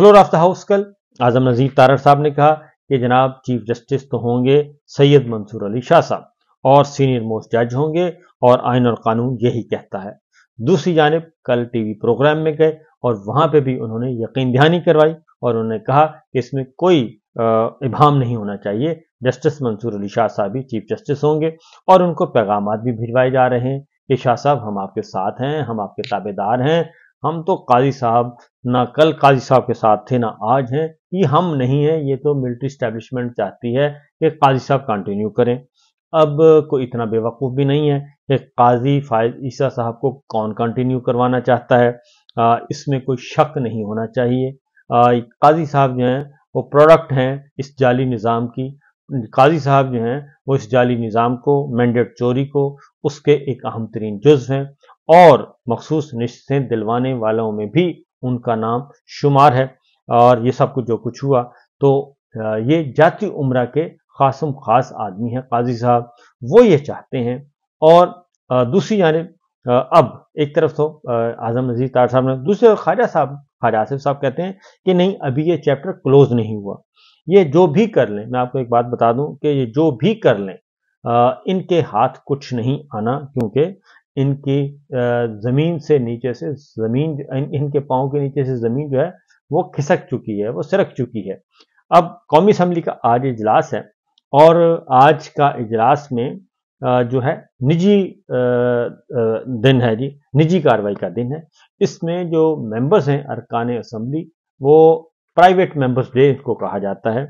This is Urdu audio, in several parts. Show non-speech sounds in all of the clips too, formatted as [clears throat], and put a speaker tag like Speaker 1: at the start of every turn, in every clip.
Speaker 1: فلور آف دا ہاؤس کل آزم نظیر تارر صاحب نے کہا کہ جناب چیف جسٹس تو ہوں گے سید منصور علی شاہ صاحب اور سینئر موسٹ جج ہوں گے اور آئین اور قانون یہی کہتا ہے دوسری جانب کل ٹی وی پروگرام میں گئے اور وہاں پہ بھی انہوں نے یقین دہانی کروائی اور انہوں نے کہا کہ اس میں کوئی ابہام نہیں ہونا چاہیے جسٹس منصور علی شاہ صاحب بھی چیف جسٹس ہوں گے اور ان کو پیغامات بھی بھجوائے جا رہے ہیں کہ شاہ صاحب ہم آپ کے ساتھ ہیں ہم آپ کے تابے دار ہیں ہم تو قاضی صاحب نہ کل قاضی صاحب کے ساتھ تھے نہ آج ہیں یہ ہم نہیں ہیں یہ تو ملٹری اسٹیبلشمنٹ چاہتی ہے کہ قاضی صاحب کانٹینیو کریں اب کوئی اتنا بے وقوف بھی نہیں ہے کہ قاضی فائز عیسیٰ صاحب کو کون کنٹینیو کروانا چاہتا ہے اس میں کوئی شک نہیں ہونا چاہیے قاضی صاحب جو ہیں وہ پروڈکٹ ہیں اس جعلی نظام کی قاضی صاحب جو ہیں وہ اس جعلی نظام کو مینڈیٹ چوری کو اس کے ایک اہم ترین جز ہیں اور مخصوص نشستیں دلوانے والوں میں بھی ان کا نام شمار ہے اور یہ سب کچھ جو کچھ ہوا تو یہ جاتی عمرہ کے خاصم خاص آدمی ہیں قاضی صاحب وہ یہ چاہتے ہیں اور دوسری جانب اب ایک طرف تو اعظم نظیر تار صاحب نے دوسرے خواجہ صاحب خواجہ آصف صاحب کہتے ہیں کہ نہیں ابھی یہ چیپٹر کلوز نہیں ہوا یہ جو بھی کر لیں میں آپ کو ایک بات بتا دوں کہ یہ جو بھی کر لیں ان کے ہاتھ کچھ نہیں آنا کیونکہ ان کی زمین سے نیچے سے زمین ان کے پاؤں کے نیچے سے زمین جو ہے وہ کھسک چکی ہے وہ سرک چکی ہے اب قومی اسمبلی کا آج اجلاس ہے اور آج کا اجلاس میں جو ہے نجی دن ہے جی نجی کاروائی کا دن ہے اس میں جو ممبرز ہیں ارکان اسمبلی وہ پرائیویٹ ممبرز ڈے ان کو کہا جاتا ہے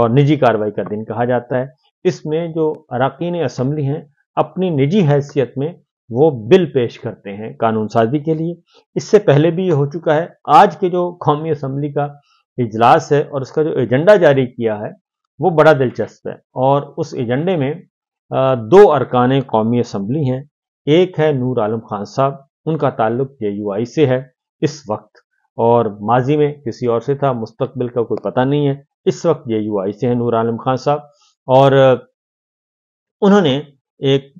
Speaker 1: اور نجی کاروائی کا دن کہا جاتا ہے اس میں جو اراکین اسمبلی ہیں اپنی نجی حیثیت میں وہ بل پیش کرتے ہیں قانون سازی کے لیے اس سے پہلے بھی یہ ہو چکا ہے آج کے جو قومی اسمبلی کا اجلاس ہے اور اس کا جو ایجنڈا جاری کیا ہے وہ بڑا دلچسپ ہے اور اس ایجنڈے میں دو ارکان قومی اسمبلی ہیں ایک ہے نور عالم خان صاحب ان کا تعلق جے یو آئی سے ہے اس وقت اور ماضی میں کسی اور سے تھا مستقبل کا کوئی پتہ نہیں ہے اس وقت جے یو آئی سے ہے نور عالم خان صاحب اور انہوں نے ایک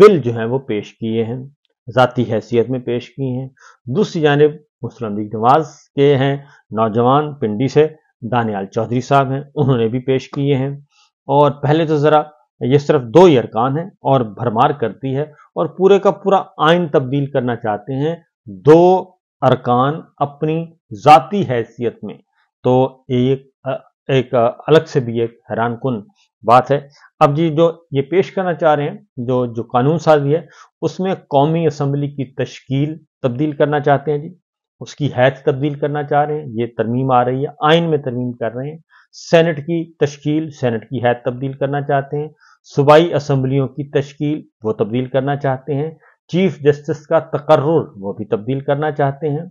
Speaker 1: بل جو ہیں وہ پیش کیے ہیں ذاتی حیثیت میں پیش کیے ہیں دوسری جانب مسلم لیگ نواز کے ہیں نوجوان پنڈی سے دانیال چودھری صاحب ہیں انہوں نے بھی پیش کیے ہیں اور پہلے تو ذرا یہ صرف دو ہی ارکان ہیں اور بھرمار کرتی ہے اور پورے کا پورا آئین تبدیل کرنا چاہتے ہیں دو ارکان اپنی ذاتی حیثیت میں تو ایک ایک الگ سے بھی ایک حیران کن بات ہے اب جی جو یہ پیش کرنا چاہ رہے ہیں جو جو قانون سازی ہے اس میں قومی اسمبلی کی تشکیل تبدیل کرنا چاہتے ہیں جی اس کی حیت تبدیل کرنا چاہ رہے ہیں یہ ترمیم آ رہی ہے آئین میں ترمیم کر رہے ہیں سینٹ کی تشکیل سینٹ کی حیت تبدیل کرنا چاہتے ہیں صوبائی اسمبلیوں کی تشکیل وہ تبدیل کرنا چاہتے ہیں چیف جسٹس کا تقرر وہ بھی تبدیل کرنا چاہتے ہیں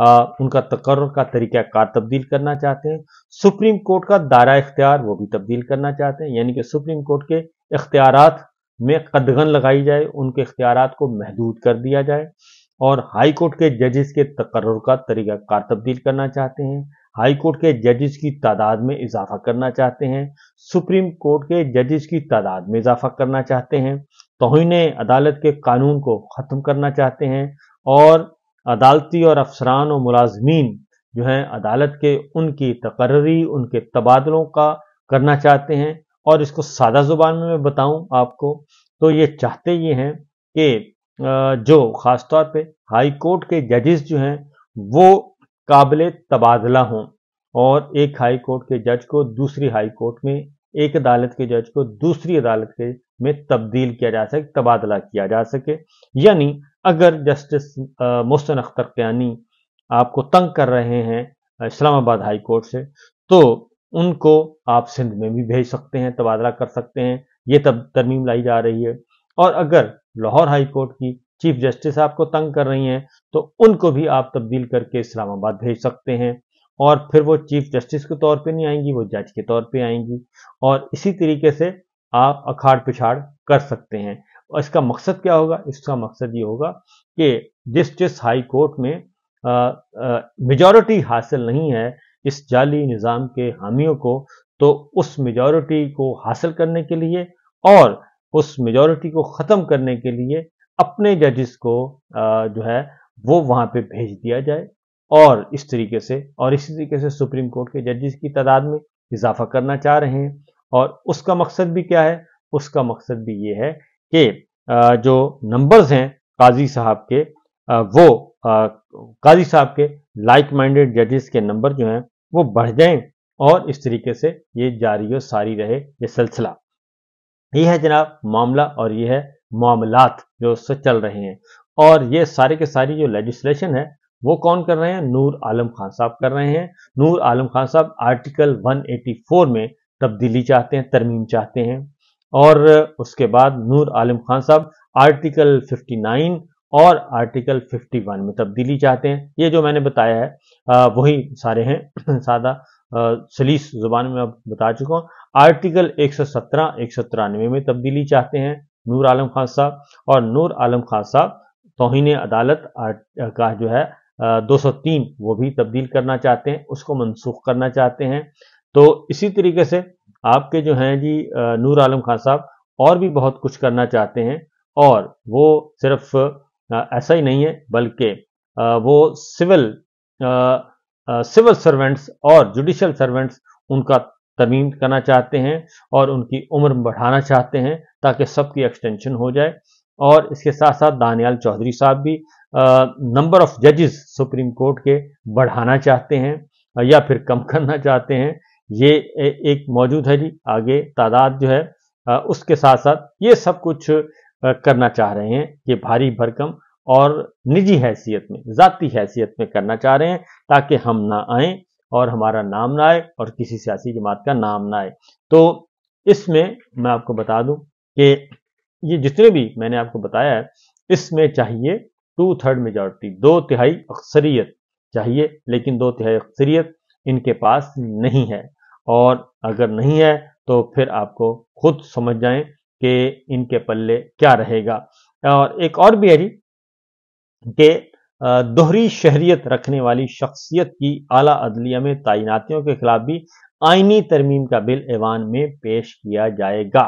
Speaker 1: ان کا تقرر کا طریقہ کار تبدیل کرنا چاہتے ہیں سپریم کورٹ کا دائرہ اختیار وہ بھی تبدیل کرنا چاہتے ہیں یعنی کہ سپریم کورٹ کے اختیارات میں قدغن لگائی جائے ان کے اختیارات کو محدود کر دیا جائے اور ہائی کورٹ کے ججز کے تقرر کا طریقہ کار تبدیل کرنا چاہتے ہیں ہائی کورٹ کے ججز کی تعداد میں اضافہ کرنا چاہتے ہیں سپریم کورٹ کے ججز کی تعداد میں اضافہ کرنا چاہتے ہیں توہین عدالت کے قانون کو ختم کرنا چاہتے ہیں اور عدالتی اور افسران و ملازمین جو ہیں عدالت کے ان کی تقرری ان کے تبادلوں کا کرنا چاہتے ہیں اور اس کو سادہ زبان میں میں بتاؤں آپ کو تو یہ چاہتے یہ ہیں کہ جو خاص طور پہ ہائی کورٹ کے ججز جو ہیں وہ قابل تبادلہ ہوں اور ایک ہائی کورٹ کے جج کو دوسری ہائی کورٹ میں ایک عدالت کے جج کو دوسری عدالت کے میں تبدیل کیا جا سکے تبادلہ کیا جا سکے یعنی اگر جسٹس محسن اختر قیانی آپ کو تنگ کر رہے ہیں اسلام آباد ہائی کورٹ سے تو ان کو آپ سندھ میں بھی بھیج سکتے ہیں تبادلہ کر سکتے ہیں یہ تب ترمیم لائی جا رہی ہے اور اگر لاہور ہائی کورٹ کی چیف جسٹس آپ کو تنگ کر رہی ہیں تو ان کو بھی آپ تبدیل کر کے اسلام آباد بھیج سکتے ہیں اور پھر وہ چیف جسٹس کے طور پہ نہیں آئیں گی وہ جج کے طور پہ آئیں گی اور اسی طریقے سے آپ اکھاڑ پچھاڑ کر سکتے ہیں اور اس کا مقصد کیا ہوگا اس کا مقصد یہ ہوگا کہ جس جس ہائی کورٹ میں میجورٹی حاصل نہیں ہے اس جعلی نظام کے حامیوں کو تو اس میجورٹی کو حاصل کرنے کے لیے اور اس میجورٹی کو ختم کرنے کے لیے اپنے ججز کو جو ہے وہ وہاں پہ بھیج دیا جائے اور اس طریقے سے اور اسی طریقے سے سپریم کورٹ کے ججز کی تعداد میں اضافہ کرنا چاہ رہے ہیں اور اس کا مقصد بھی کیا ہے اس کا مقصد بھی یہ ہے کہ جو نمبرز ہیں قاضی صاحب کے وہ قاضی صاحب کے لائک مائنڈڈ ججز کے نمبر جو ہیں وہ بڑھ جائیں اور اس طریقے سے یہ جاری و ساری رہے یہ سلسلہ یہ ہے جناب معاملہ اور یہ ہے معاملات جو اس سے چل رہے ہیں اور یہ سارے کے ساری جو لیجسلیشن ہے وہ کون کر رہے ہیں نور عالم خان صاحب کر رہے ہیں نور عالم خان صاحب آرٹیکل 184 میں تبدیلی چاہتے ہیں ترمیم چاہتے ہیں اور اس کے بعد نور عالم خان صاحب آرٹیکل 59 اور آرٹیکل 51 میں تبدیلی چاہتے ہیں یہ جو میں نے بتایا ہے وہی سارے ہیں [clears throat] سادہ سلیس زبان میں اب بتا چکا ہوں آرٹیکل 117 193 میں تبدیلی چاہتے ہیں نور عالم خان صاحب اور نور عالم خان صاحب توہین عدالت کا جو ہے دو سو تین وہ بھی تبدیل کرنا چاہتے ہیں اس کو منسوخ کرنا چاہتے ہیں تو اسی طریقے سے آپ کے جو ہیں جی نور عالم خان صاحب اور بھی بہت کچھ کرنا چاہتے ہیں اور وہ صرف ایسا ہی نہیں ہے بلکہ وہ سول سول سرونٹس اور جوڈیشل سرونٹس ان کا ترمیم کرنا چاہتے ہیں اور ان کی عمر بڑھانا چاہتے ہیں تاکہ سب کی ایکسٹینشن ہو جائے اور اس کے ساتھ ساتھ دانیال چودھری صاحب بھی نمبر آف ججز سپریم کورٹ کے بڑھانا چاہتے ہیں یا پھر کم [laughs] کرنا چاہتے ہیں یہ ایک موجود ہے جی آگے تعداد جو ہے اس کے ساتھ ساتھ یہ سب کچھ کرنا چاہ رہے ہیں یہ بھاری بھرکم اور نجی حیثیت میں ذاتی حیثیت میں کرنا چاہ رہے ہیں تاکہ ہم نہ آئیں اور ہمارا نام نہ آئے اور کسی سیاسی جماعت کا نام نہ آئے تو اس میں میں آپ کو بتا دوں کہ یہ جتنے بھی میں نے آپ کو بتایا ہے اس میں چاہیے ٹو تھرڈ میجورٹی دو تہائی اکثریت چاہیے لیکن دو تہائی اکثریت ان کے پاس نہیں ہے اور اگر نہیں ہے تو پھر آپ کو خود سمجھ جائیں کہ ان کے پلے کیا رہے گا اور ایک اور بھی ہے جی کہ دوہری شہریت رکھنے والی شخصیت کی اعلیٰ عدلیہ میں تعیناتیوں کے خلاف بھی آئینی ترمیم کا بل ایوان میں پیش کیا جائے گا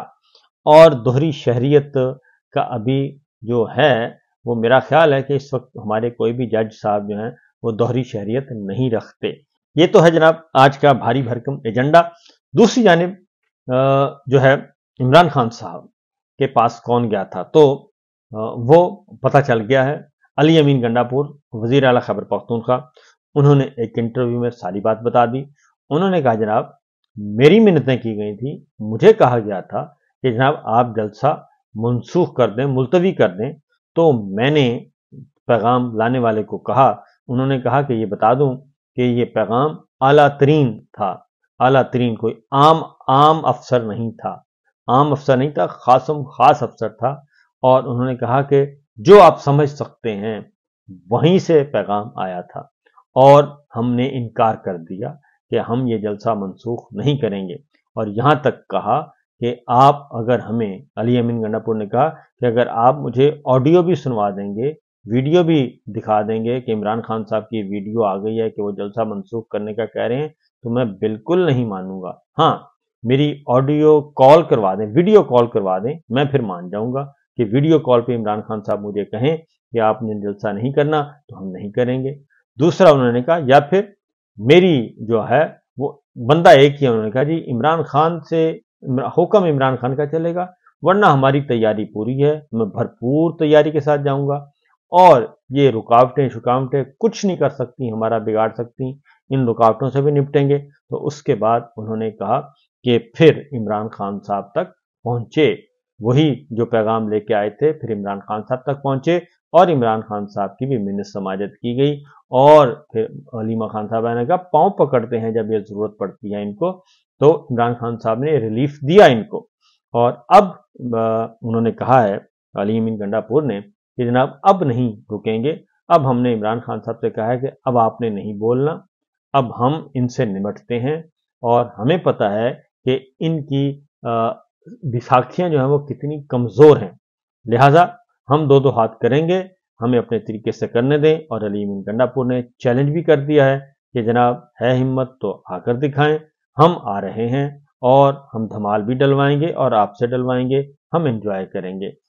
Speaker 1: اور دوہری شہریت کا ابھی جو ہے وہ میرا خیال ہے کہ اس وقت ہمارے کوئی بھی جج صاحب جو ہیں وہ دوہری شہریت نہیں رکھتے یہ تو ہے جناب آج کا بھاری بھرکم ایجنڈا دوسری جانب جو ہے عمران خان صاحب کے پاس کون گیا تھا تو وہ پتہ چل گیا ہے علی امین گنڈا پور وزیر اعلیٰ خبر پختونخوا انہوں نے ایک انٹرویو میں ساری بات بتا دی انہوں نے کہا جناب میری منتیں کی گئی تھی مجھے کہا گیا تھا کہ جناب آپ جلسہ منسوخ کر دیں ملتوی کر دیں تو میں نے پیغام لانے والے کو کہا انہوں نے کہا کہ یہ بتا دوں کہ یہ پیغام اعلیٰ ترین تھا اعلیٰ ترین کوئی عام عام افسر نہیں تھا عام افسر نہیں تھا خاص خاص افسر تھا اور انہوں نے کہا کہ جو آپ سمجھ سکتے ہیں وہیں سے پیغام آیا تھا اور ہم نے انکار کر دیا کہ ہم یہ جلسہ منسوخ نہیں کریں گے اور یہاں تک کہا کہ آپ اگر ہمیں علی امین گنڈاپور نے کہا کہ اگر آپ مجھے آڈیو بھی سنوا دیں گے ویڈیو بھی دکھا دیں گے کہ عمران خان صاحب کی ویڈیو آ گئی ہے کہ وہ جلسہ منسوخ کرنے کا کہہ رہے ہیں تو میں بالکل نہیں مانوں گا ہاں میری آڈیو کال کروا دیں ویڈیو کال کروا دیں میں پھر مان جاؤں گا کہ ویڈیو کال پہ عمران خان صاحب مجھے کہیں کہ آپ نے جلسہ نہیں کرنا تو ہم نہیں کریں گے دوسرا انہوں نے کہا یا پھر میری جو ہے وہ بندہ ایک ہی انہوں نے کہا جی عمران خان سے حکم عمران خان کا چلے گا ورنہ ہماری تیاری پوری ہے میں بھرپور تیاری کے ساتھ جاؤں گا اور یہ رکاوٹیں شکاوٹیں کچھ نہیں کر سکتی ہمارا بگاڑ سکتی ان رکاوٹوں سے بھی نپٹیں گے تو اس کے بعد انہوں نے کہا کہ پھر عمران خان صاحب تک پہنچے وہی جو پیغام لے کے آئے تھے پھر عمران خان صاحب تک پہنچے اور عمران خان صاحب کی بھی منت سماجت کی گئی اور پھر علیمہ خان صاحب نے کہا پاؤں پکڑتے ہیں جب یہ ضرورت پڑتی ہے ان کو تو عمران خان صاحب نے ریلیف دیا ان کو اور اب انہوں نے کہا ہے علیم ان گنڈا پور نے کہ جناب اب نہیں رکیں گے اب ہم نے عمران خان صاحب سے کہا ہے کہ اب آپ نے نہیں بولنا اب ہم ان سے نمٹتے ہیں اور ہمیں پتا ہے کہ ان کی بساکھیاں جو ہیں وہ کتنی کمزور ہیں لہٰذا ہم دو دو ہاتھ کریں گے ہمیں اپنے طریقے سے کرنے دیں اور امین گنڈا پور نے چیلنج بھی کر دیا ہے کہ جناب ہے ہمت تو آ کر دکھائیں ہم آ رہے ہیں اور ہم دھمال بھی ڈلوائیں گے اور آپ سے ڈلوائیں گے ہم انجوائے کریں گے